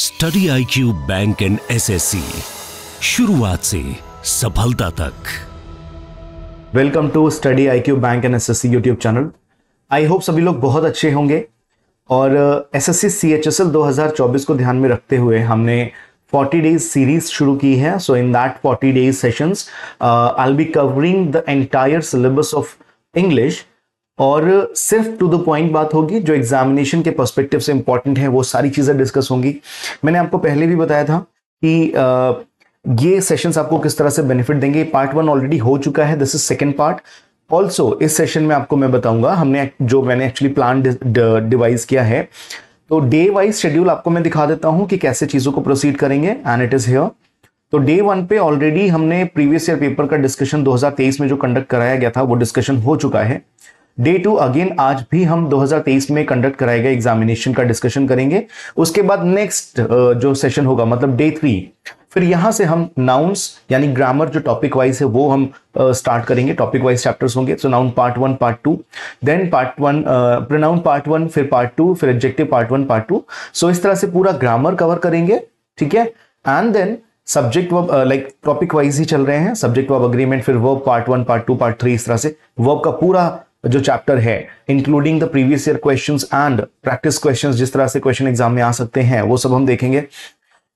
Study I Q bank and SSC शुरुआत से सफलता तक welcome to study I Q bank and SSC YouTube channel I hope सभी लोग बहुत अच्छे होंगे और S S C H S L दो हजार चौबीस को ध्यान में रखते हुए हमने 40 डेज सीरीज शुरू की है so in that 40 days sessions I be covering the entire syllabus of English और सिर्फ टू द पॉइंट बात होगी जो एग्जामिनेशन के पर्सपेक्टिव से इंपॉर्टेंट है वो सारी चीज़ें डिस्कस होंगी मैंने आपको पहले भी बताया था कि आ, ये सेशंस आपको किस तरह से बेनिफिट देंगे पार्ट वन ऑलरेडी हो चुका है this is second part also इस सेशन में आपको मैं बताऊंगा हमने जो मैंने एक्चुअली प्लान डिवाइज किया है तो डे वाइज शेड्यूल आपको मैं दिखा देता हूं कि कैसे चीज़ों को प्रोसीड करेंगे एंड इट इज़ हेयर तो डे वन पे ऑलरेडी हमने प्रीवियस ईयर पेपर का डिस्कशन 2023 में जो कंडक्ट कराया गया था वो डिस्कशन हो चुका है डे टू अगेन आज भी हम 2023 में कंडक्ट कराए गए एग्जामिनेशन का डिस्कशन करेंगे उसके बाद नेक्स्ट जो सेशन होगा मतलब डे थ्री फिर यहां से हम नाउन्स यानी ग्रामर जो टॉपिक वाइज है वो हम स्टार्ट uh, करेंगे टॉपिक वाइज चैप्टर्स होंगे so noun part one part two then part one pronoun part one फिर पार्ट टू फिर adjective part one part two so इस तरह से पूरा ग्रामर कवर करेंगे ठीक है and then subject verb like topic wise ही चल रहे हैं सब्जेक्ट वर्ब अग्रीमेंट फिर verb part one part two part three इस तरह से वर्ब का पूरा जो चैप्टर है including the previous year question and practice question जिस तरह से क्वेश्चन एग्जाम में आ सकते हैं वो सब हम देखेंगे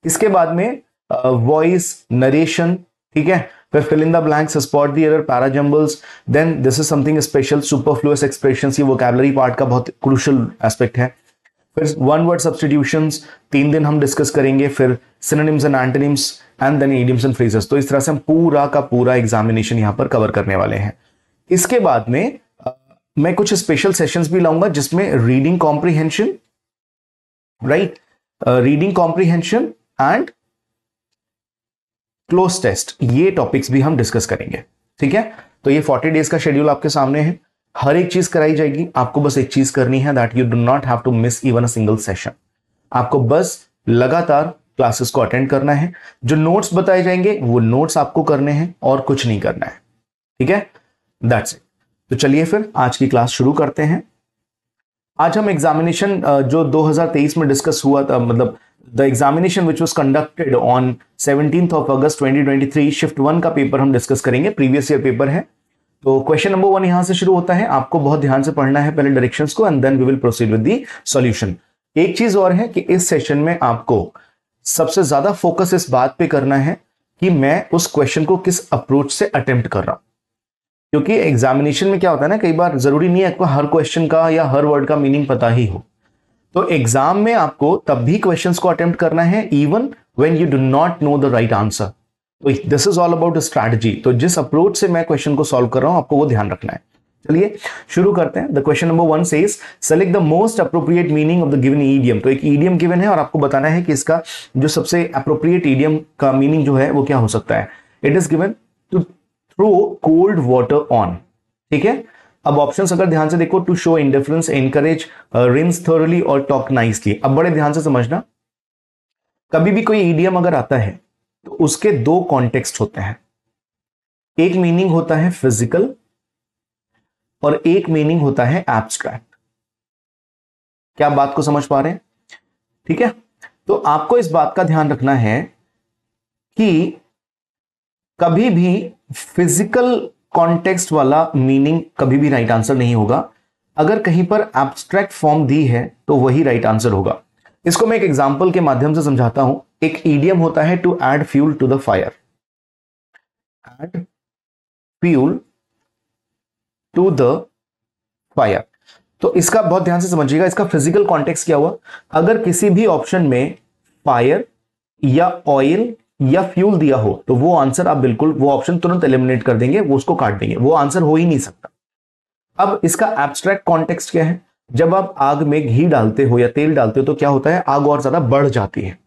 इसके बाद में वॉइस नरेशन ठीक है फिर fill in the blanks spot the error parajumbles then this is something special superfluous expression ये वोकेबलरी पार्ट का बहुत क्रूशल एस्पेक्ट है फिर वन वर्ड सब्सटीट्यूशन तीन दिन हम डिस्कस करेंगे फिर synonyms and antonyms and then idioms and phrases तो इस तरह से हम पूरा का पूरा एग्जामिनेशन यहाँ पर कवर करने वाले हैं इसके बाद में मैं कुछ स्पेशल सेशंस भी लाऊंगा जिसमें reading comprehension right reading comprehension and cloze test ये टॉपिक्स भी हम डिस्कस करेंगे ठीक है तो ये फोर्टी डेज का शेड्यूल आपके सामने है हर एक चीज कराई जाएगी आपको बस एक चीज करनी है that you do not have to miss even a single session आपको बस लगातार क्लासेस को अटेंड करना है जो नोट्स बताए जाएंगे वो नोट्स आपको करने हैं और कुछ नहीं करना है ठीक है दैट्स इट तो चलिए फिर आज की क्लास शुरू करते हैं आज हम एग्जामिनेशन जो 2023 में डिस्कस हुआ था मतलब the examination which was conducted on seventeen of August 2023 shift one का पेपर हम डिस्कस करेंगे प्रीवियस ईयर पेपर है तो क्वेश्चन नंबर वन यहां से शुरू होता है आपको बहुत ध्यान से पढ़ना है पहले डायरेक्शन को and then we will proceed with the solution एक चीज और है कि इस सेशन में आपको सबसे ज्यादा फोकस इस बात पे करना है कि मैं उस क्वेश्चन को किस अप्रोच से अटेम्प्ट कर रहा हूं क्योंकि एग्जामिनेशन में क्या होता है ना कई बार ज़रूरी नहीं है आपको हर क्वेश्चन का या हर वर्ड का मीनिंग पता ही हो तो एग्जाम में आपको तब भी क्वेश्चंस को अटेम्प्ट करना है even when you do not know the right answer तो this is all about strategy तो जिस अप्रोच से मैं क्वेश्चन को सॉल्व कर रहा हूं आपको वो ध्यान रखना है चलिए शुरू करते हैं the question number one says select the most appropriate meaning of the given idiom तो एक ईडियम गिवन है और आपको बताना है कि इसका जो सबसे अप्रोप्रिएट ईडियम का मीनिंग जो है वो क्या हो सकता है it is given to throw cold water on ठीक है अब ऑप्शंस अगर ध्यान से देखो to show indifference encourage rims thoroughly और टॉक नाइसली अब बड़े ध्यान से समझना कभी भी कोई ईडीएम अगर आता है तो उसके दो कॉन्टेक्स्ट होते हैं एक मीनिंग होता है फिजिकल और एक मीनिंग होता है एब्स्ट्रैक्ट क्या बात को समझ पा रहे हैं ठीक है तो आपको इस बात का ध्यान रखना है कि कभी भी फिजिकल कॉन्टेक्स्ट वाला मीनिंग कभी भी राइट आंसर नहीं होगा अगर कहीं पर एब्स्ट्रैक्ट फॉर्म दी है तो वही राइट आंसर होगा इसको मैं एक एग्जाम्पल के माध्यम से समझाता हूं एक ईडियम होता है to add fuel to the fire add fuel to the fire तो इसका बहुत ध्यान से समझिएगा इसका फिजिकल कॉन्टेक्स्ट क्या हुआ अगर किसी भी ऑप्शन में फायर या ऑयल या फ्यूल दिया हो तो वो आंसर आप बिल्कुल वो ऑप्शन तुरंत एलिमिनेट कर देंगे वो उसको काट देंगे वो आंसर हो ही नहीं सकता अब इसका एब्स्ट्रैक्ट कॉन्टेक्स्ट क्या है जब आप आग में घी डालते हो या तेल डालते हो तो क्या होता है आग और ज्यादा बढ़ जाती है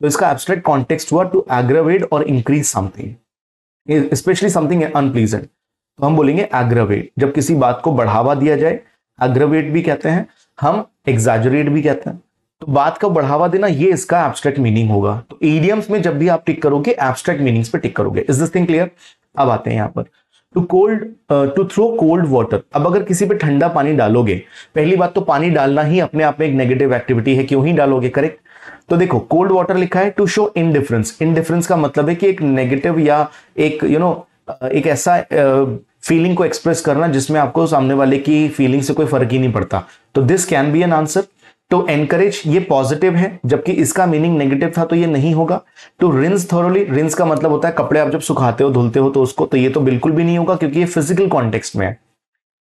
तो इसका एब्स्ट्रैक्ट कॉन्टेक्स्ट हुआ टू एग्रावेट और increase something especially something unpleasant तो हम बोलेंगे एग्रावेट जब किसी बात को बढ़ावा दिया जाए एग्रावेट भी कहते हैं हम एग्जाजरेट भी कहते हैं तो बात का बढ़ावा देना ये इसका एब्स्ट्रैक्ट मीनिंग होगा तो ईडियम्स में जब भी आप टिक करोगे एब्स्ट्रैक्ट मीनिंग्स पे टिक करोगे इज दिस थिंग क्लियर अब आते हैं यहां पर to cold to throw cold water अब अगर किसी पे ठंडा पानी डालोगे पहली बात तो पानी डालना ही अपने आप में एक नेगेटिव एक्टिविटी है क्यों ही डालोगे करेक्ट तो देखो कोल्ड वाटर लिखा है टू शो इनडिफरेंस इनडिफरेंस का मतलब है कि एक नेगेटिव या एक you you know know, uh, एक ऐसा फीलिंग uh, को एक्सप्रेस करना जिसमें आपको सामने वाले की फीलिंग से कोई फर्क ही नहीं पड़ता तो this can be an answer तो एनकरेज ये पॉजिटिव है जबकि इसका मीनिंग नेगेटिव था तो ये नहीं होगा टू रिंस थोरोली रिंस का मतलब होता है कपड़े आप जब सुखाते हो धुलते हो तो उसको तो ये तो बिल्कुल भी नहीं होगा क्योंकि ये फिजिकल कॉन्टेक्स्ट में है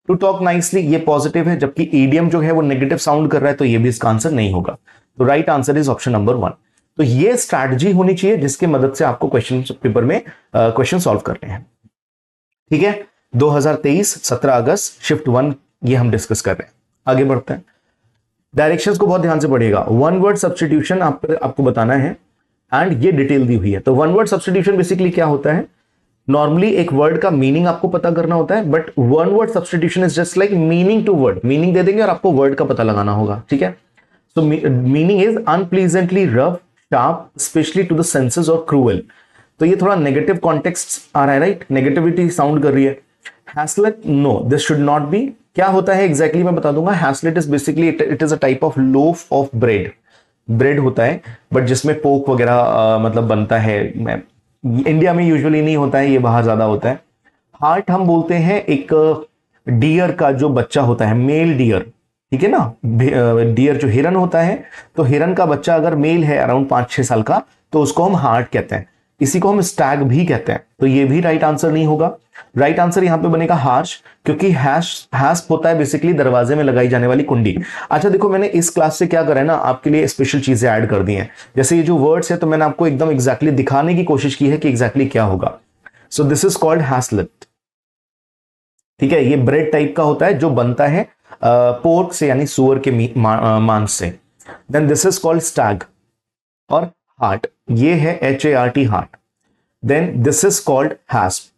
टू टॉक नाइसली ये पॉजिटिव है जबकि ईडियम जो है वो नेगेटिव साउंड कर रहा है तो ये भी इसका आंसर नहीं होगा तो right answer is option number one तो ये स्ट्रैटेजी होनी चाहिए जिसके मदद से आपको क्वेश्चन पेपर में क्वेश्चन सॉल्व करने हैं ठीक है 2023 17 अगस्त शिफ्ट वन ये हम डिस्कस कर रहे हैं आगे बढ़ते हैं डायरेक्शंस को बहुत ध्यान से पढ़िएगा वन वर्ड सब्सटीट्यूशन आपको बताना है एंड ये डिटेल दी हुई है तो वन वर्ड सब्सटीट्यूशन बेसिकली क्या होता है नॉर्मली एक वर्ड का मीनिंग आपको पता करना होता है but one word substitution is just like meaning to word meaning दे देंगे और आपको वर्ड का पता लगाना होगा ठीक है so meaning is unpleasantly rough sharp especially to the senses और क्रूअल तो ये थोड़ा नेगेटिव कॉन्टेक्स्ट आ रहा है राइट नेगेटिविटी साउंड कर रही है haslet no this should not be क्या होता है एग्जैक्टली exactly मैं बता दूंगा haslet is basically it is a type of loaf of bread bread होता है बट जिसमें पोक वगैरह मतलब बनता है इंडिया में यूजुअली नहीं होता है ये बाहर ज्यादा होता है हार्ट हम बोलते हैं एक डियर का जो बच्चा होता है मेल डियर ठीक है ना डियर जो हिरन होता है तो हिरन का बच्चा अगर मेल है अराउंड पांच छह साल का तो उसको हम हार्ट कहते हैं इसी को हम स्टैग भी कहते हैं तो ये भी राइट आंसर नहीं होगा राइट आंसर यहाँ पे बनेगा हार्श क्योंकि हैश हैश होता है बेसिकली दरवाजे में लगाई जाने वाली कुंडी अच्छा देखो मैंने इस क्लास से क्या करा है ना आपके लिए स्पेशल चीजें ऐड कर दी हैं जैसे ये जो वर्ड्स है तो मैंने आपको एकदम एग्जैक्टली दिखाने की कोशिश की है कि एग्जैक्टली क्या होगा so this is called haslet ठीक है ये ब्रेड टाइप का होता है जो बनता है पोर्क से यानी सुअर के मांस से then this is called stag और हार्ट ये है H A R T heart then this is called hasp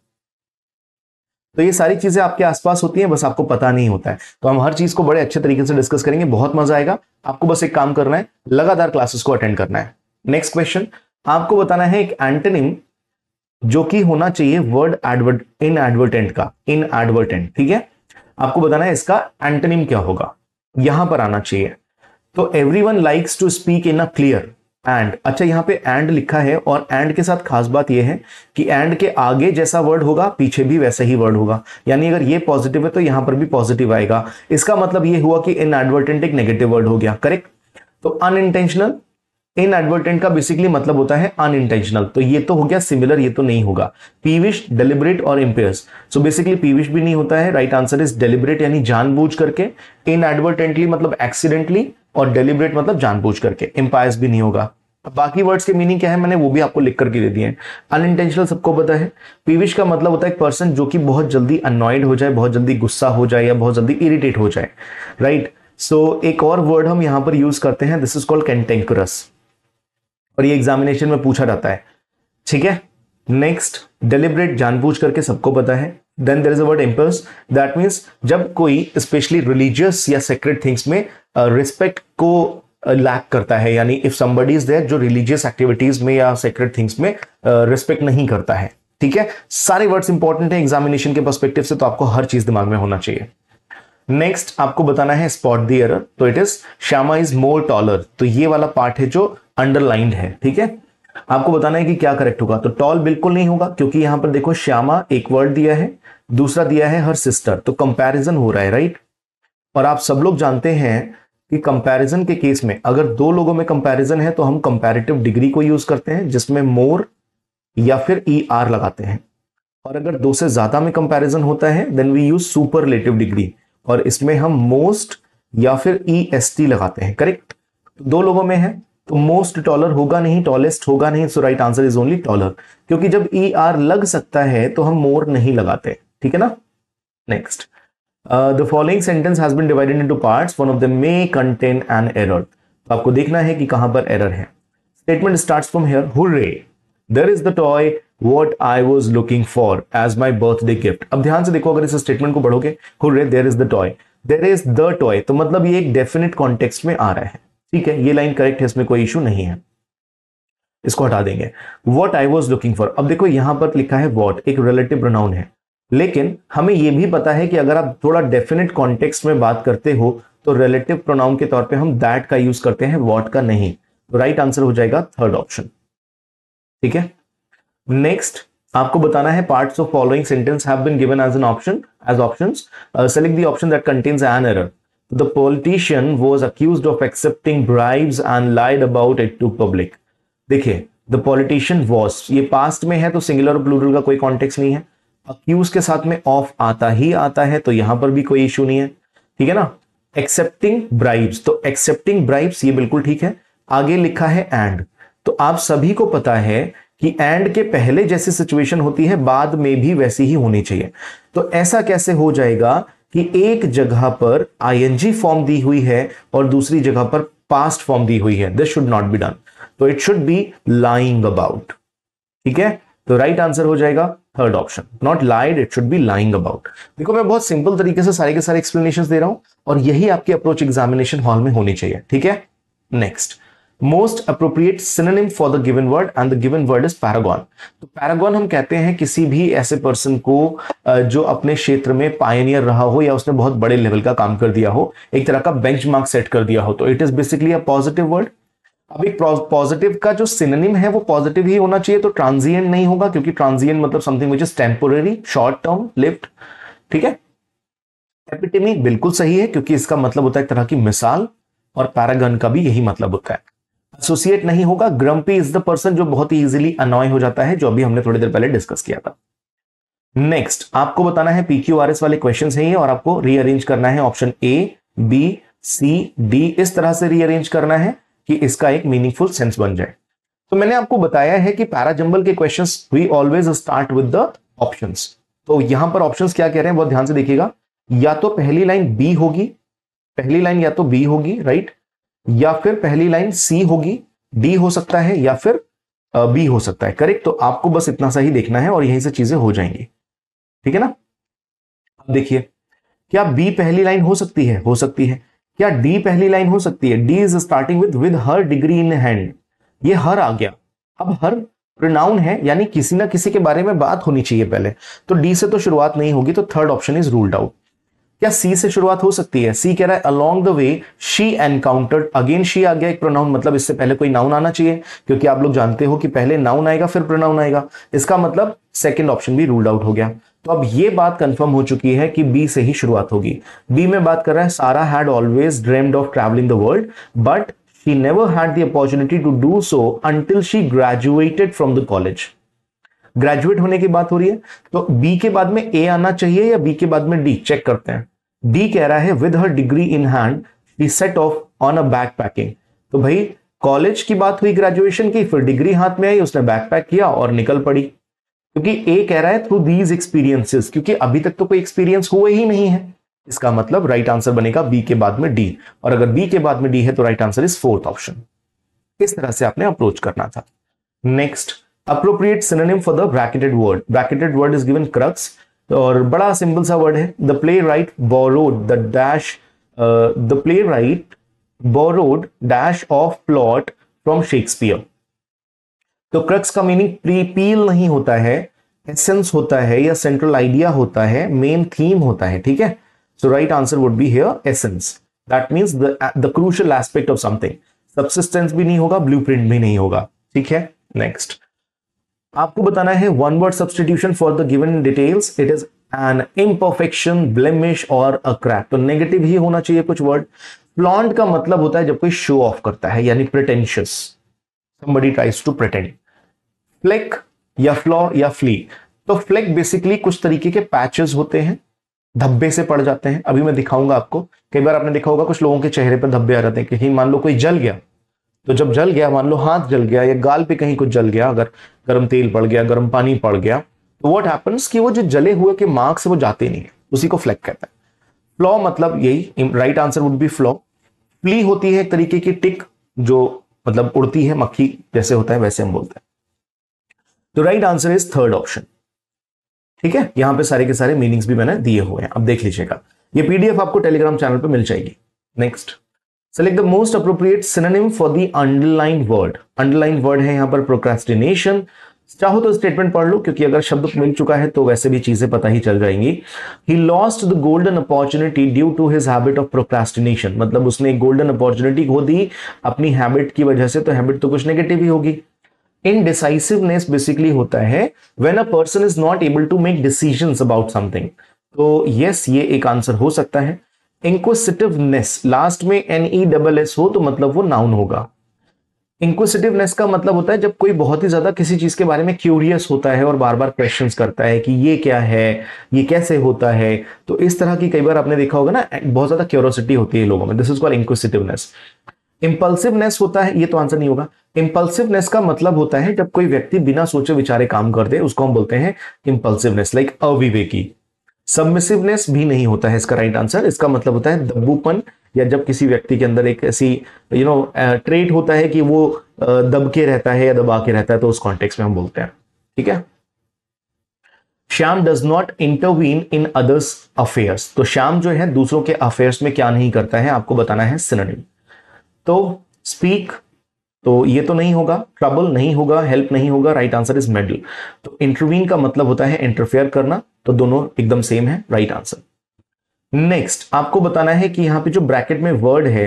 तो ये सारी चीजें आपके आसपास होती हैं बस आपको पता नहीं होता है तो हम हर चीज को बड़े अच्छे तरीके से डिस्कस करेंगे बहुत मजा आएगा आपको बस एक काम करना है लगातार क्लासेस को अटेंड करना है नेक्स्ट क्वेश्चन आपको बताना है एक एंटेनिम जो कि होना चाहिए वर्ड एडवर्ट इन एडवर्टेंट का इन एडवर्टेंट ठीक है आपको बताना है इसका एंटनिम क्या होगा यहां पर आना चाहिए तो everyone likes to speak in a clear and अच्छा यहाँ पे एंड लिखा है और एंड के साथ खास बात यह है कि एंड के आगे जैसा वर्ड होगा पीछे भी वैसा ही वर्ड होगा यानी अगर ये पॉजिटिव है तो यहां पर भी पॉजिटिव आएगा इसका मतलब ये हुआ कि इन एडवर्टेंट एक नेगेटिव वर्ड हो गया करेक्ट तो अनइंटेंशनल इन एडवर्टेंट का बेसिकली मतलब होता है अनइंटेंशनल तो ये तो हो गया सिमिलर ये तो नहीं होगा पीविश डेलिबरेट और इम्पेयर्स सो बेसिकली पीविश भी नहीं होता है राइट आंसर इज डेलिबरेट यानी जानबूझ करके इन एडवर्टेंटली मतलब एक्सीडेंटली और डेलिब्रेट मतलब जानबूझ करके इम्पायस भी नहीं होगा बाकी वर्ड्स के मीनिंग क्या है मैंने वो भी आपको लिख करके दे दिए हैं अनइंटेंशनल सबको पता है पीविश का मतलब होता है एक पर्सन जो कि बहुत जल्दी अनॉयड हो जाए बहुत जल्दी गुस्सा हो जाए या बहुत जल्दी इरिटेट हो जाए राइट right? सो so, एक और वर्ड हम यहां पर यूज करते हैं दिस इज कॉल्ड कैंटेंकुरस और ये एग्जामिनेशन में पूछा जाता है ठीक है नेक्स्ट डेलिब्रेट जानबूझ करके सबको पता है then there is a word impulse that means जब कोई स्पेशली रिलीजियस या सेक्रेट थिंग्स में रिस्पेक्ट uh, को लैक uh, करता है यानी इफ समबडी इज देयर जो रिलीजियस एक्टिविटीज में या सेक्रेट थिंग्स में रिस्पेक्ट uh, नहीं करता है ठीक है सारे वर्ड्स इंपॉर्टेंट है एग्जामिनेशन के परस्पेक्टिव से तो आपको हर चीज दिमाग में होना चाहिए नेक्स्ट आपको बताना है स्पॉट दी एरर तो it is Shyama is more taller तो ये वाला पार्ट है जो अंडरलाइंड है ठीक है आपको बताना है कि क्या करेक्ट होगा तो टॉल बिल्कुल नहीं होगा क्योंकि यहां पर देखो श्यामा एक वर्ड दिया है दूसरा दिया है हर सिस्टर तो कंपैरिजन हो रहा है राइट और आप सब लोग जानते हैं कि कंपैरिजन के केस में अगर दो लोगों में कंपैरिजन है तो हम कंपैरेटिव डिग्री को यूज करते हैं जिसमें मोर या फिर ई e आर लगाते हैं और अगर दो से ज्यादा में कंपैरिजन होता है then we use superlative degree और इसमें हम मोस्ट या फिर ई एस टी लगाते हैं करेक्ट तो दो लोगों में है तो मोस्ट टॉलर होगा नहीं टॉलेस्ट होगा नहीं so right answer is only taller क्योंकि जब ई e ER आर लग सकता है तो हम मोर नहीं लगाते ठीक है ना next the following sentence has been divided into parts one of the may contain an error तो आपको देखना है कि कहां पर एरर है statement starts from here hurray there is the toy what I was looking for as my birthday gift अब ध्यान से देखो अगर इस स्टेटमेंट को पढ़ोगे hurray there is the toy there is the toy तो मतलब ये एक डेफिनेट कॉन्टेक्स्ट में आ रहा है ठीक है ये लाइन करेक्ट है इसमें कोई इशू नहीं है इसको हटा देंगे what I was looking for अब देखो यहां पर लिखा है वॉट एक रिलेटिव प्रोनाउन है लेकिन हमें यह भी पता है कि अगर आप थोड़ा डेफिनेट कॉन्टेक्स्ट में बात करते हो तो रिलेटिव प्रोनाउन के तौर पे हम दैट का यूज करते हैं वॉट का नहीं तो राइट आंसर हो जाएगा थर्ड ऑप्शन ठीक है नेक्स्ट आपको बताना है parts of following sentence have been given as an option as option select the option that contains an error the politician was accused of accepting bribe and lied about it to public देखिए the politician was ये past में है तो singular और का कोई context नहीं है अक्यूज के साथ में ऑफ आता ही आता है तो यहां पर भी कोई इश्यू नहीं है ठीक है ना एक्सेप्टिंग ब्राइब्स तो एक्सेप्टिंग ब्राइब्स ये बिल्कुल ठीक है आगे लिखा है एंड तो आप सभी को पता है कि एंड के पहले जैसी सिचुएशन होती है बाद में भी वैसी ही होनी चाहिए तो ऐसा कैसे हो जाएगा कि एक जगह पर आईएनजी फॉर्म दी हुई है और दूसरी जगह पर पास्ट फॉर्म दी हुई है this should not be done तो it should be lying about ठीक है तो राइट right आंसर हो जाएगा third option not lied it should be lying about देखो मैं बहुत सिंपल तरीके से सारे के सारे एक्सप्लेनेशन दे रहा हूं और यही आपकी अप्रोच एग्जामिनेशन हॉल में होनी चाहिए ठीक है next most appropriate synonym for the given word and the given word is paragon तो पैरागॉन हम कहते हैं किसी भी ऐसे पर्सन को जो अपने क्षेत्र में पायनियर रहा हो या उसने बहुत बड़े लेवल का काम कर दिया हो एक तरह का बेंच मार्क सेट कर दिया हो तो it is basically a positive word अभी पॉजिटिव का जो सिनेम है वो पॉजिटिव ही होना चाहिए तो ट्रांजिएंट नहीं होगा क्योंकि ट्रांजिएंट मतलब something which is temporary short term lift ठीक है एपिटेमी बिल्कुल सही है क्योंकि इसका मतलब होता है एक तरह की मिसाल और पैरागन का भी यही मतलब होता है एसोसिएट नहीं होगा ग्रम्पी इज द पर्सन जो बहुत ही इजिली अनॉय हो जाता है जो अभी हमने थोड़ी देर पहले डिस्कस किया था नेक्स्ट आपको बताना है पीक्यूआरएस वाले क्वेश्चन है ये और आपको रीअरेंज करना है option A B C D इस तरह से रीअरेंज करना है कि इसका एक मीनिंगफुल सेंस बन जाए तो मैंने आपको बताया है कि पैरा जंबल के question we always start with the option तो यहां पर ऑप्शन क्या कह रहे हैं बहुत ध्यान से देखिएगा या तो पहली लाइन बी होगी पहली लाइन या तो बी होगी राइट या फिर पहली लाइन सी होगी डी हो सकता है या फिर बी हो सकता है करेक्ट तो आपको बस इतना सा ही देखना है और यहीं से चीजें हो जाएंगी ठीक है ना अब देखिए क्या बी पहली लाइन हो सकती है हो सकती है क्या डी पहली लाइन हो सकती है D is starting with with her degree in hand ये हर आ गया अब हर प्रोनाउन है यानी किसी ना किसी के बारे में बात होनी चाहिए पहले तो डी से तो शुरुआत नहीं होगी तो third option is ruled out क्या सी से शुरुआत हो सकती है सी कह रहा है along the way she encountered again she आ गया एक प्रोनाउन मतलब इससे पहले कोई नाउन आना चाहिए क्योंकि आप लोग जानते हो कि पहले नाउन आएगा फिर प्रोनाउन आएगा इसका मतलब सेकेंड ऑप्शन भी रूल्ड आउट हो गया तो अब ये बात कंफर्म हो चुकी है कि बी से ही शुरुआत होगी बी में बात कर रहा है Sara had always dreamed of travelling the world but she never had the opportunity to do so until she graduated from the college graduate होने की बात हो रही है तो बी के बाद में ए आना चाहिए या बी के बाद में डी चेक करते हैं डी कह रहा है with her degree in hand she set off on a backpacking तो भाई कॉलेज की बात हुई ग्रेजुएशन की फिर डिग्री हाथ में आई उसने बैक पैक किया और निकल पड़ी क्योंकि ए कह रहा है थ्रू दीज एक्सपीरियंसेस क्योंकि अभी तक तो कोई एक्सपीरियंस हुए ही नहीं है इसका मतलब राइट आंसर बनेगा बी के बाद में डी और अगर बी के बाद में डी है तो right answer is fourth option इस तरह से आपने अप्रोच करना था next appropriate synonym for the bracketed word bracketed word is given crux और बड़ा सिंपल सा वर्ड है the playwright borrowed the dash the playwright borrowed dash of plot from Shakespeare तो क्रक्स का meaning प्रीपील नहीं होता है एसेंस होता है या सेंट्रल आइडिया होता है मेन थीम होता है ठीक है so right answer would be here essence that means the crucial aspect of something subsistence भी नहीं होगा ब्लू भी नहीं होगा ठीक है नेक्स्ट आपको बताना है one word substitution for the given details it is an imperfection blemish और अ क्रैक तो नेगेटिव ही होना चाहिए कुछ वर्ड प्लॉन्ट का मतलब होता है जब कोई शो ऑफ करता है यानी pretentious somebody tries to pretend flake या फ्लॉ या फ्ली तो फ्लेक बेसिकली कुछ तरीके के पैचेस होते हैं धब्बे से पड़ जाते हैं अभी मैं दिखाऊंगा आपको कई बार आपने देखा होगा कुछ लोगों के चेहरे पर धब्बे आ जाते हैं कहीं मान लो कोई जल गया तो जब जल गया मान लो हाथ जल गया या गाल पे कहीं कुछ जल गया अगर गर्म तेल पड़ गया गर्म पानी पड़ गया तो वट हैपन्स कि वो जो जले हुए के मार्क्स वो जाते नहीं है उसी को फ्लैक कहता है फ्लॉ मतलब यही right answer would be flaw flea होती है एक तरीके की टिक जो मतलब उड़ती है मक्खी जैसे होता है वैसे हम बोलते हैं तो right answer is third option ठीक है यहां पे सारे के सारे मीनिंग्स भी मैंने दिए हुए हैं अब देख लीजिएगा ये पीडीएफ आपको टेलीग्राम चैनल पे मिल जाएगी next select the most appropriate synonym for the underline word underline word है यहां पर प्रोक्रेस्टिनेशन चाहो तो स्टेटमेंट पढ़ लो क्योंकि अगर शब्द मिल चुका है तो वैसे भी चीजें पता ही चल जाएंगी he lost the golden opportunity due to his habit of procrastination मतलब उसने एक गोल्डन अपॉर्चुनिटी खो दी अपनी हैबिट की वजह से तो हैबिट तो कुछ नेगेटिव ही होगी इनडिसाइसिवनेस बेसिकली होता है when a person is not able to make decisions about something तो यस yes, ये एक आंसर हो सकता है इंक्विसिटिवनेस लास्ट में एन ई डबल एस हो तो मतलब वो नाउन होगा इंक्विसिटिवनेस का मतलब होता है जब कोई बहुत ही ज्यादा किसी चीज के बारे में क्यूरियस होता है और बार बार क्वेश्चन करता है कि ये क्या है ये कैसे होता है तो इस तरह की कई बार आपने देखा होगा ना बहुत ज्यादा क्यूरोसिटी होती है लोगों में this is call inquisitiveness impulsiveness होता है ये तो आंसर नहीं होगा इंपल्सिवनेस का मतलब होता है जब कोई व्यक्ति बिना सोचे विचारे काम कर दे उसको हम बोलते हैं इंपल्सिवनेस लाइक अविवेकी सबमिसिवनेस भी नहीं होता है इसका राइट आंसर इसका मतलब होता है दब्बूपन या जब किसी व्यक्ति के अंदर एक ऐसी यू नो ट्रेट होता है कि वो दबके रहता है या दबा के रहता है तो उस कॉन्टेक्स में हम बोलते हैं ठीक है Shyam does not intervene in others affairs तो श्याम जो है दूसरों के अफेयर्स में क्या नहीं करता है आपको बताना है सिनोनिम तो स्पीक तो ये तो नहीं होगा ट्रबल नहीं होगा हेल्प नहीं होगा राइट आंसर इज मेडल तो इंटरवीन का मतलब होता है इंटरफेयर करना तो दोनों एकदम सेम है राइट आंसर नेक्स्ट आपको बताना है कि यहां पे जो ब्रैकेट में वर्ड है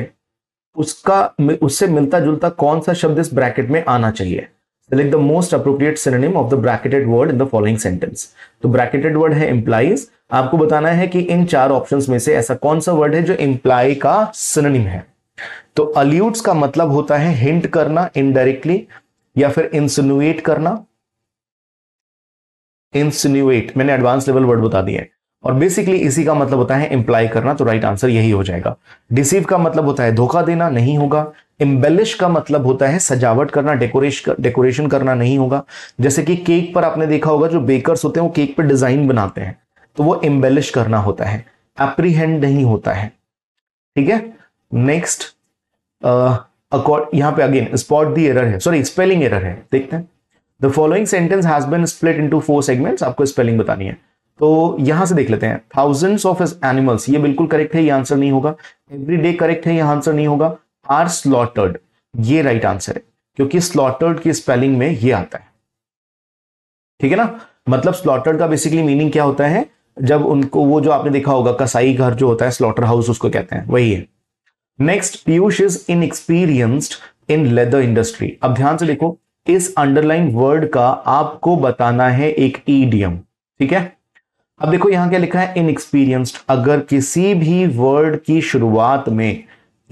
उसका उससे मिलता जुलता कौन सा शब्द इस ब्रैकेट में आना चाहिए select the most appropriate synonym of the bracketed word in the following sentence तो ब्रैकेटेड वर्ड है इंप्लाइज आपको बताना है कि इन चार ऑप्शंस में से ऐसा कौन सा वर्ड है जो इंप्लाई का सिनेम है तो अल्यूट्स का मतलब होता है हिंट करना इनडायरेक्टली या फिर इंसिन्यूएट करना इंसिन्यूएट मैंने एडवांस लेवल वर्ड बता दिए और बेसिकली इसी का मतलब होता है इंप्लाई करना तो राइट आंसर यही हो जाएगा डिसीव का मतलब होता है धोखा देना नहीं होगा इम्बेलिश का मतलब होता है सजावट करना डेकोरेश डेकोरेशन करना नहीं होगा जैसे कि केक पर आपने देखा होगा जो बेकर्स होते हैं वो केक पर डिजाइन बनाते हैं तो वो इम्बेलिश करना होता है एप्रीहेंड नहीं होता है ठीक है नेक्स्ट uh, यहां पे अगेन स्पॉट दी एरर है सॉरी स्पेलिंग एरर है देखते हैं the following sentence has been split into four segments आपको स्पेलिंग बतानी है तो यहां से देख लेते हैं थाउजेंड्स ऑफ एनिमल्स ये बिल्कुल करेक्ट है ये आंसर नहीं होगा एवरी डे करेक्ट है ये आंसर नहीं होगा आर स्लॉटर्ड ये राइट right आंसर है क्योंकि स्लॉटर्ड की स्पेलिंग में ये आता है ठीक है ना मतलब स्लॉटर्ड का बेसिकली मीनिंग क्या होता है जब उनको वो जो आपने देखा होगा कसाई घर जो होता है स्लॉटर हाउस उसको कहते हैं वही है next Piyush is inexperienced in leather industry अब ध्यान से देखो इस अंडरलाइन वर्ड का आपको बताना है एक ईडियम ठीक है अब देखो यहां क्या लिखा है इनएक्सपीरियंस्ड अगर किसी भी वर्ड की शुरुआत में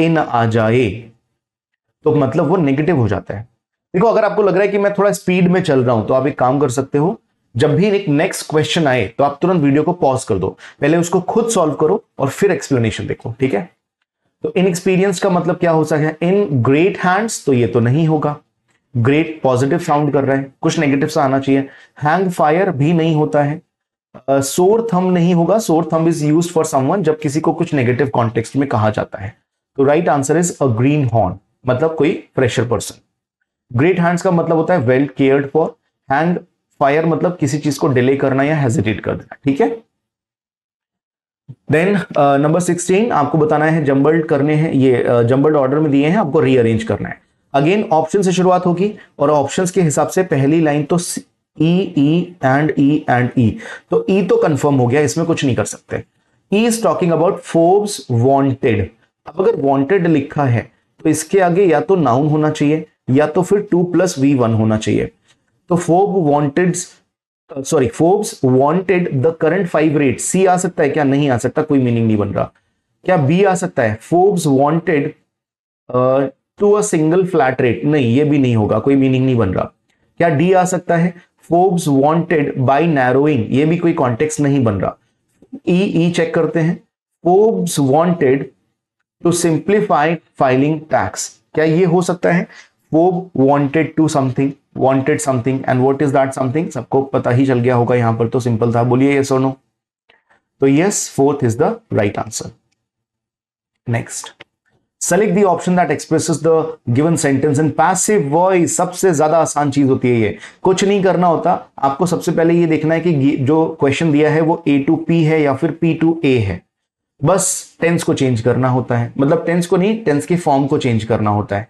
इन आ जाए तो मतलब वो नेगेटिव हो जाता है देखो अगर आपको लग रहा है कि मैं थोड़ा स्पीड में चल रहा हूं तो आप एक काम कर सकते हो जब भी एक नेक्स्ट क्वेश्चन आए तो आप तुरंत वीडियो को पॉज कर दो पहले उसको खुद सॉल्व करो और फिर एक्सप्लेनेशन देखो ठीक है तो इनएक्सपीरियंस का मतलब क्या हो सकता है इन ग्रेट हैंड्स तो ये तो नहीं होगा ग्रेट पॉजिटिव साउंड कर रहा है कुछ नेगेटिव सा आना चाहिए हैंग फायर भी नहीं होता है सोर थम नहीं होगा सोर थम इज यूज फॉर समवन जब किसी को कुछ नेगेटिव कॉन्टेक्स्ट में कहा जाता है तो right answer is a greenhorn मतलब कोई फ्रेशर पर्सन ग्रेट हैंड्स का मतलब होता है well cared for hand fire मतलब किसी चीज को डिले करना या हेजिटेट कर देना ठीक है देन नंबर सिक्सटीन आपको बताना है जम्बल्ड करने हैं ये जम्बल्ड uh, ऑर्डर में दिए हैं आपको रीअरेंज करना है अगेन ऑप्शन से शुरुआत होगी और ऑप्शन के हिसाब से पहली लाइन तो ई ई एंड ई एंड ई तो ई e तो कंफर्म e तो हो गया इसमें कुछ नहीं कर सकते E is talking about Forbes wanted अब अगर वॉन्टेड लिखा है तो इसके आगे या तो नाउन होना चाहिए या तो फिर टू प्लस वी वन होना चाहिए तो Forbes wanted sorry Forbes wanted the current five rate C आ सकता है क्या नहीं आ सकता कोई मीनिंग नहीं बन रहा क्या बी आ सकता है Forbes wanted to a single flat rate नहीं ये भी नहीं होगा कोई मीनिंग नहीं बन रहा क्या डी आ सकता है फोर्ब्स वांटेड बाय नैरोइंग ये भी कोई कॉन्टेक्स्ट नहीं बन रहा E e, E e check करते हैं Forbes wanted to simplify filing tax क्या ये हो सकता है Forbes wanted to something wanted something and what is that something सबको पता ही चल गया होगा यहां पर तो सिंपल था बोलिए ये सोनो तो yes fourth is the right answer next select the option that express the given sentence in passive voice सबसे ज्यादा आसान चीज होती है ये कुछ नहीं करना होता आपको सबसे पहले ये देखना है कि जो क्वेश्चन दिया है वो ए टू पी है या फिर पी टू ए है बस टेंस को चेंज करना होता है मतलब टेंस को नहीं टेंस के फॉर्म को चेंज करना होता है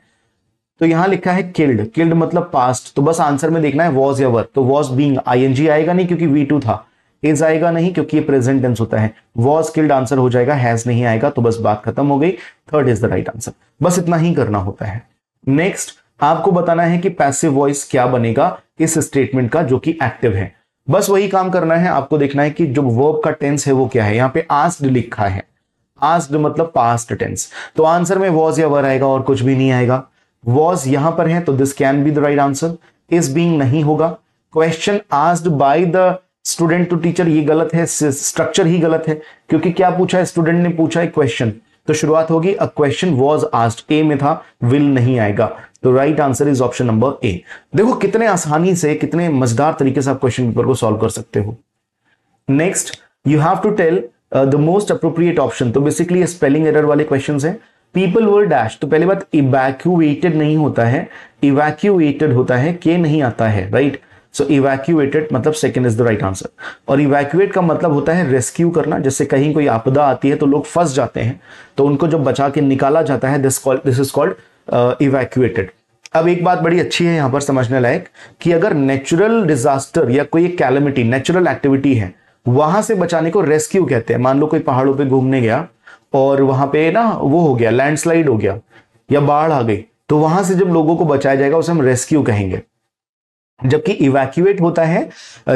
तो यहां लिखा है किल्ड किल्ड मतलब पास्ट तो बस आंसर में देखना है वॉज यवर तो वॉज बींग आईएनजी आएगा नहीं क्योंकि वी टू था इज आएगा नहीं क्योंकि ये प्रेजेंट टेंस होता है वॉज किल्ड आंसर हो जाएगा हैज नहीं आएगा तो बस बात खत्म हो गई third is the right answer बस इतना ही करना होता है नेक्स्ट आपको बताना है कि पैसिव वॉइस क्या बनेगा इस स्टेटमेंट का जो कि एक्टिव है बस वही काम करना है आपको देखना है कि जो वर्ब का टेंस है वो क्या है यहाँ पे आस्ड लिखा है आस्ड मतलब पास्ट टेंस तो आंसर में वॉज या वर आएगा और कुछ भी नहीं आएगा वॉज यहां पर है तो this can be the right answer is being नहीं होगा question asked by the student to teacher ये गलत है स्ट्रक्चर ही गलत है क्योंकि क्या पूछा है स्टूडेंट ने पूछा है क्वेश्चन तो शुरुआत होगी a question was asked A में था विल नहीं आएगा तो right answer is option number A देखो कितने आसानी से कितने मजेदार तरीके से आप क्वेश्चन पेपर को सॉल्व कर सकते हो next you have to tell the most appropriate option तो बेसिकली स्पेलिंग एरर वाले क्वेश्चन है पीपल वर डैश तो पहली बात इवैक्यूएटेड नहीं होता है इवैक्यूएटेड होता है के नहीं आता है राइट सो इवैक्यूएटेड मतलब second is the right answer और इवैक्यूएट का मतलब होता है रेस्क्यू करना जैसे कहीं कोई आपदा आती है तो लोग फंस जाते हैं तो उनको जब बचा के निकाला जाता है this this is called evacuated अब एक बात बड़ी अच्छी है यहां पर समझने लायक कि अगर नेचुरल डिजास्टर या कोई कैलमिटी नेचुरल एक्टिविटी है वहां से बचाने को रेस्क्यू कहते हैं मान लो कोई पहाड़ों पे घूमने गया और वहां पे ना वो हो गया लैंडस्लाइड हो गया या बाढ़ आ गई तो वहां से जब लोगों को बचाया जाएगा उसे हम रेस्क्यू कहेंगे जबकि इवैक्यूएट होता है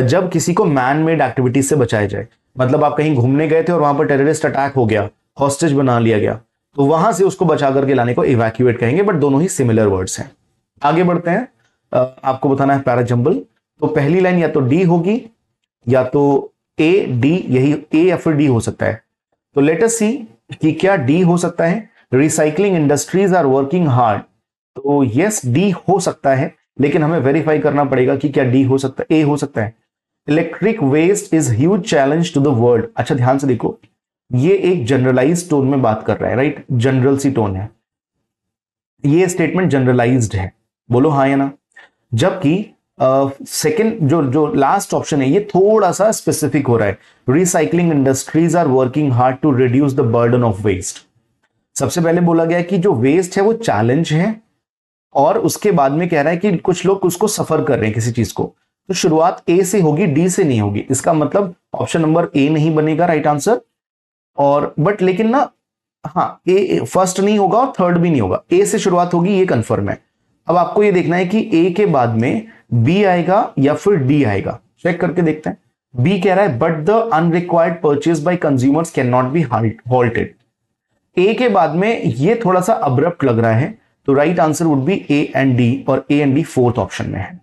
जब किसी को मैन मेड एक्टिविटीज से बचाया जाए मतलब आप कहीं घूमने गए थे और वहां पर टेररिस्ट अटैक हो गया हॉस्टेज बना लिया गया तो वहां से उसको बचा करके लाने को इवैक्यूएट कहेंगे बट दोनों ही सिमिलर वर्ड्स हैं आगे बढ़ते हैं आपको बताना है पैराजंबल तो पहली लाइन या तो डी होगी या तो ए डी यही ए या फिर डी हो सकता है तो लेटेस्ट सी कि क्या डी हो सकता है recycling industries are working hard तो यस डी हो सकता है लेकिन हमें वेरीफाई करना पड़ेगा कि क्या डी हो सकता है ए हो सकता है electric waste is huge challenge to the world अच्छा ध्यान से देखो ये एक जनरलाइज टोन में बात कर रहा है राइट जनरल सी टोन है ये स्टेटमेंट जनरलाइज्ड है बोलो हाँ या ना जबकि सेकेंड uh, जो जो लास्ट ऑप्शन है ये थोड़ा सा स्पेसिफिक हो रहा है recycling industries are working hard to reduce the burden of waste सबसे पहले बोला गया कि जो वेस्ट है वो चैलेंज है और उसके बाद में कह रहा है कि कुछ लोग उसको सफर कर रहे हैं किसी चीज को तो शुरुआत ए से होगी डी से नहीं होगी इसका मतलब ऑप्शन नंबर ए नहीं बनेगा राइट right आंसर और बट लेकिन ना हाँ ए फर्स्ट नहीं होगा और थर्ड भी नहीं होगा ए से शुरुआत होगी ये कंफर्म है अब आपको ये देखना है कि ए के बाद में बी आएगा या फिर डी आएगा चेक करके देखते हैं बी कह रहा है but the unrequired purchase by consumers can not be halted A के बाद में ये थोड़ा सा अब्रप्ट लग रहा है तो right answer would be A and D और A and D fourth option में है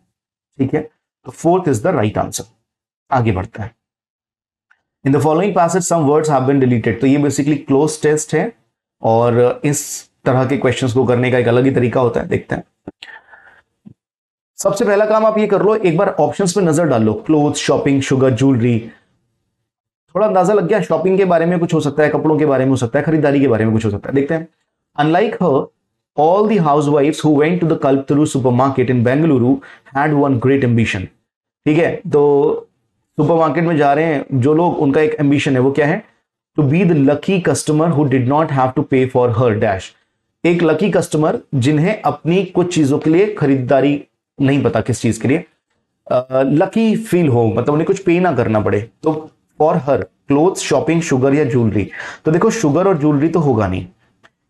ठीक है तो fourth is the right answer आगे बढ़ता है in the following passage some words have been deleted तो ये बेसिकली क्लोज टेस्ट है और इस तरह के क्वेश्चंस को करने का एक अलग ही तरीका होता है देखते हैं सबसे पहला काम आप ये कर लो एक बार ऑप्शंस पे नजर डाल लो क्लोथ शॉपिंग शुगर ज्वेलरी थोड़ा अंदाजा लग गया शॉपिंग के बारे में कुछ हो सकता है कपड़ों के बारे में हो सकता है खरीदारी के बारे में कुछ हो सकता है देखते हैं unlike her wife who went to the club through supermarket in Bengaluru had one great ambition ठीक है तो सुपरमार्केट में जा रहे हैं जो लोग उनका एक एम्बिशन है वो क्या है to be the lucky customer who did not have to pay for her dash एक लकी कस्टमर जिन्हें अपनी कुछ चीजों के लिए खरीदारी नहीं पता किस चीज के लिए लकी फील हो मतलब उन्हें कुछ पे ना करना पड़े तो for her cloth shopping sugar या ज्वेलरी तो देखो शुगर और ज्वेलरी तो होगा नहीं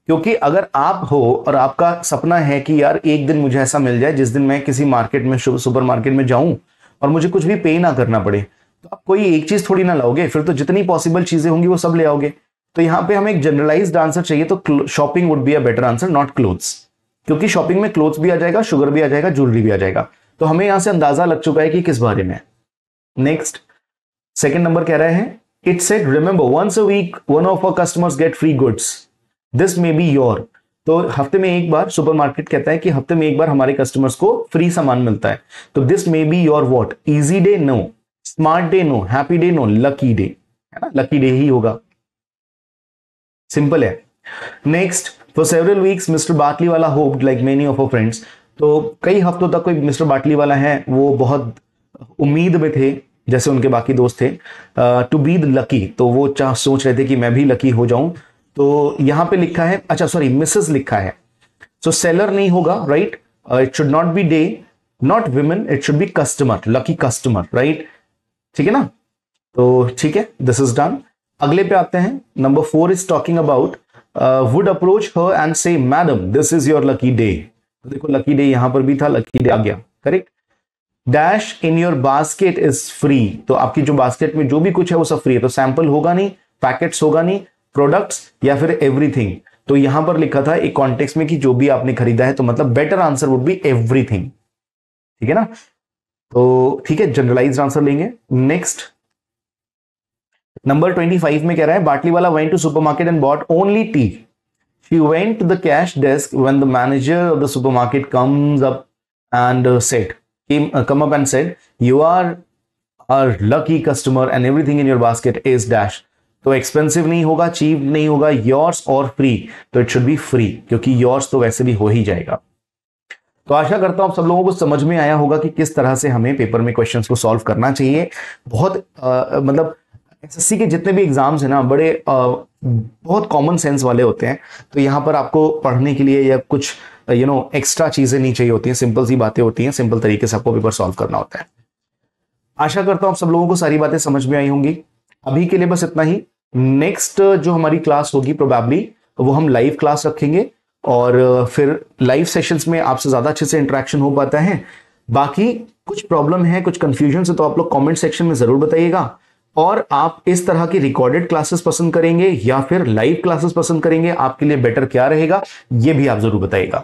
क्योंकि अगर आप हो और आपका सपना है कि यार एक दिन मुझे ऐसा मिल जाए जिस दिन मैं किसी मार्केट में सुपर मार्केट में जाऊं और मुझे कुछ भी पे ना करना पड़े तो आप कोई एक चीज थोड़ी ना लाओगे फिर तो जितनी पॉसिबल चीजें होंगी वो सब ले आओगे तो यहाँ पे हमें एक जनरलाइज आंसर चाहिए तो shopping would be a better answer not clothes क्योंकि शॉपिंग में क्लोथ्स भी आ जाएगा शुगर भी आ जाएगा ज्वेलरी भी आ जाएगा तो हमें यहां से अंदाजा लग चुका है कि किस बारे में नेक्स्ट सेकेंड नंबर कह रहे हैं it set remember once a week one of a customers get free goods this may be your तो हफ्ते में एक बार सुपरमार्केट कहता है कि हफ्ते में एक बार हमारे कस्टमर्स को फ्री सामान मिलता है तो this may be your what easy day no smart day no happy day no lucky day है ना लकी डे ही होगा सिंपल है next for several weeks mister Batliwala hoped like many of our friends तो कई हफ्तों तक कोई मिस्टर बाटली वाला है वो बहुत उम्मीद में थे जैसे उनके बाकी दोस्त थे टू बी लकी तो वो चाह सोच रहे थे कि मैं भी लकी हो जाऊं तो यहाँ पे लिखा है अच्छा सॉरी मिसेस लिखा है सो so, सेलर नहीं होगा right it should not be day not women it should be customer lucky customer right ठीक है ना तो ठीक है दिस इज डन अगले पे आते हैं number four is talking about would approach her and से madam this is your lucky day देखो लकी डे यहां पर भी था लकी डे आ गया correct dash in your basket is free तो आपकी जो बास्केट में जो भी कुछ है वो सब फ्री है तो सैंपल होगा नहीं पैकेट्स होगा नहीं प्रोडक्ट्स या फिर एवरीथिंग तो यहां पर लिखा था एक कॉन्टेक्स्ट में कि जो भी आपने खरीदा है तो मतलब better answer would be everything ठीक है ना तो ठीक है जनरलाइज आंसर लेंगे नेक्स्ट नंबर ट्वेंटी फाइव में कह रहा है Batliwala went to super and bought only tea she went to the cash desk when the manager of the super comes up and set come up and set you are are lucky customer and everything in your basket is dash तो expensive नहीं होगा cheap नहीं होगा yours और free तो it should be free क्योंकि yours तो वैसे भी हो ही जाएगा तो आशा करता हूं आप सब लोगों को समझ में आया होगा कि किस तरह से हमें पेपर में क्वेश्चंस को सॉल्व करना चाहिए बहुत आ, uh, मतलब एसएससी के जितने भी एग्जाम्स हैं ना बड़े आ, बहुत कॉमन सेंस वाले होते हैं तो यहाँ पर आपको पढ़ने के लिए या कुछ यू नो एक्स्ट्रा चीजें नहीं चाहिए होती हैं सिंपल सी बातें होती हैं सिंपल तरीके से आपको पेपर सॉल्व करना होता है आशा करता हूँ आप सब लोगों को सारी बातें समझ में आई होंगी अभी के लिए बस इतना ही नेक्स्ट जो हमारी क्लास होगी प्रोबेबली वो हम लाइव क्लास रखेंगे और फिर लाइव सेशंस में आपसे ज़्यादा अच्छे से इंट्रैक्शन हो पाता है बाकी कुछ प्रॉब्लम है कुछ कन्फ्यूजन है तो आप लोग कमेंट सेक्शन में ज़रूर बताइएगा और आप इस तरह की रिकॉर्डेड क्लासेस पसंद करेंगे या फिर लाइव क्लासेस पसंद करेंगे आपके लिए बेटर क्या रहेगा ये भी आप जरूर बताइएगा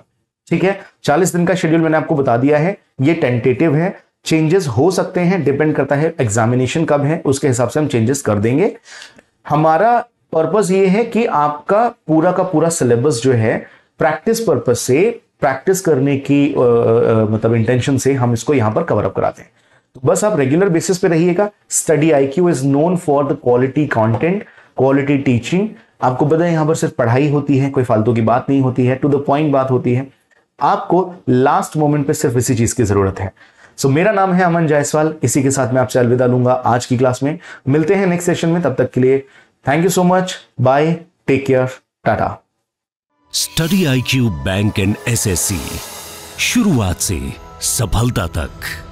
ठीक है चालीस दिन का शेड्यूल मैंने आपको बता दिया है ये टेंटेटिव है चेंजेस हो सकते हैं डिपेंड करता है एग्जामिनेशन कब है उसके हिसाब से हम चेंजेस कर देंगे हमारा पर्पज ये है कि आपका पूरा का पूरा सिलेबस जो है प्रैक्टिस पर्पज से प्रैक्टिस करने की आ, आ, मतलब इंटेंशन से हम इसको यहां पर कवर अप कराते हैं तो बस आप रेगुलर बेसिस पे रहिएगा Study I Q is known for the quality content quality teaching आपको पता है यहां पर सिर्फ पढ़ाई होती है कोई फालतू की बात नहीं होती है टू द पॉइंट बात होती है आपको लास्ट मोमेंट पे सिर्फ इसी चीज की जरूरत है सो so, मेरा नाम है अमन जायसवाल इसी के साथ मैं आपसे अलविदा लूंगा आज की क्लास में मिलते हैं नेक्स्ट सेशन में तब तक के लिए thank you so much bye take care tata Study I Q bank and S शुरुआत से सफलता तक